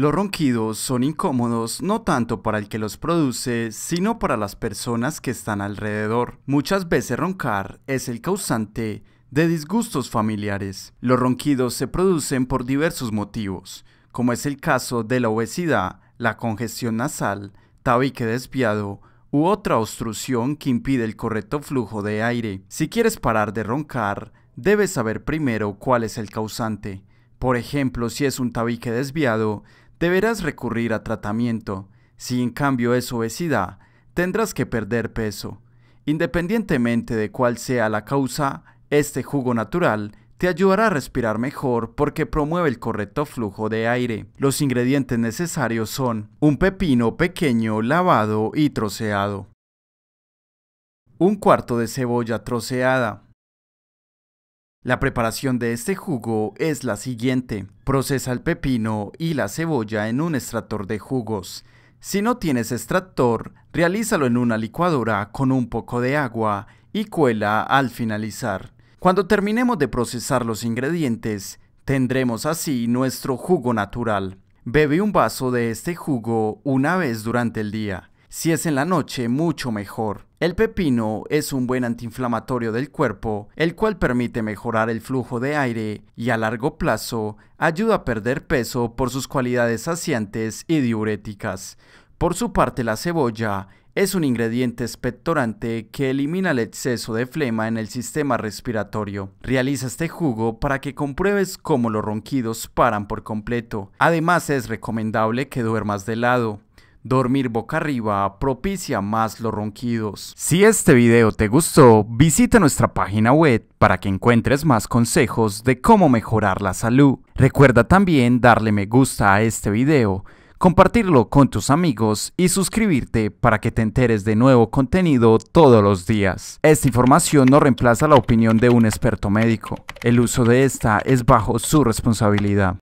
Los ronquidos son incómodos no tanto para el que los produce, sino para las personas que están alrededor. Muchas veces roncar es el causante de disgustos familiares. Los ronquidos se producen por diversos motivos, como es el caso de la obesidad, la congestión nasal, tabique desviado, u otra obstrucción que impide el correcto flujo de aire. Si quieres parar de roncar, debes saber primero cuál es el causante. Por ejemplo, si es un tabique desviado, deberás recurrir a tratamiento. Si en cambio es obesidad, tendrás que perder peso. Independientemente de cuál sea la causa, este jugo natural te ayudará a respirar mejor porque promueve el correcto flujo de aire. Los ingredientes necesarios son un pepino pequeño lavado y troceado, un cuarto de cebolla troceada, la preparación de este jugo es la siguiente. Procesa el pepino y la cebolla en un extractor de jugos. Si no tienes extractor, realízalo en una licuadora con un poco de agua y cuela al finalizar. Cuando terminemos de procesar los ingredientes, tendremos así nuestro jugo natural. Bebe un vaso de este jugo una vez durante el día. Si es en la noche, mucho mejor. El pepino es un buen antiinflamatorio del cuerpo, el cual permite mejorar el flujo de aire y a largo plazo ayuda a perder peso por sus cualidades saciantes y diuréticas. Por su parte, la cebolla es un ingrediente expectorante que elimina el exceso de flema en el sistema respiratorio. Realiza este jugo para que compruebes cómo los ronquidos paran por completo. Además, es recomendable que duermas de lado. Dormir boca arriba propicia más los ronquidos. Si este video te gustó, visita nuestra página web para que encuentres más consejos de cómo mejorar la salud. Recuerda también darle me gusta a este video, compartirlo con tus amigos y suscribirte para que te enteres de nuevo contenido todos los días. Esta información no reemplaza la opinión de un experto médico. El uso de esta es bajo su responsabilidad.